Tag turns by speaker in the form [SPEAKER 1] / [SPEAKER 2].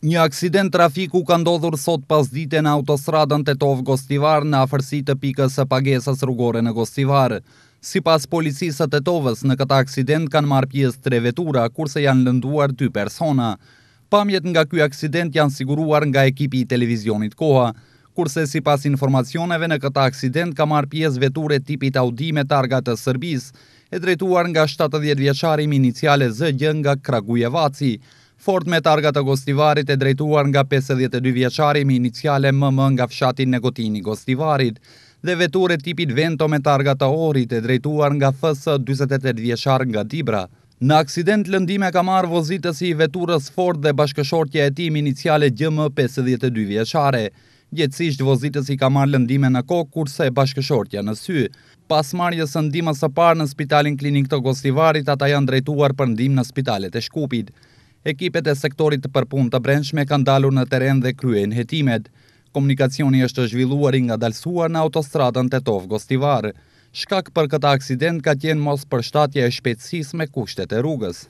[SPEAKER 1] Një aksident trafiku ka ndodhur sot pas dite në autostradën të tovë Gostivar në afërsi të pikës e pagesës rrugore në Gostivar. Si pas policisë të tovës, në këta aksident kanë marë pjesë tre vetura, kurse janë lënduar dy persona. Pamjet nga kjo aksident janë siguruar nga ekipi i televizionit koha, kurse si pas informacioneve në këta aksident ka marë pjesë veture tipit Audi me targa të Sërbis, e drejtuar nga 70 vjeqarim iniciale zëgjën nga Kragujevaci, Ford me targat të Gostivarit e drejtuar nga 52 vjeqari me iniciale më më nga fshatin në gotini Gostivarit dhe veture tipit Vento me targat të orit e drejtuar nga fësë 28 vjeqar nga Dibra. Në aksident, lëndime ka marë vozitës i veturës Ford dhe bashkëshortja e tim me iniciale gjëmë 52 vjeqare. Gjëtësisht, vozitës i ka marë lëndime në kokë kurse e bashkëshortja në sy. Pas marjë së ndima së parë në spitalin klinik të Gostivarit, ata janë drejtuar për ndim në spitalet e shkupit. Ekipet e sektorit të përpun të brendshme kanë dalur në teren dhe kryen jetimet. Komunikacioni është zhvilluar i nga dalsuar në autostradën të tovë gostivarë. Shkak për këta aksident ka tjenë mos për shtatje e shpetsis me kushtet e rrugës.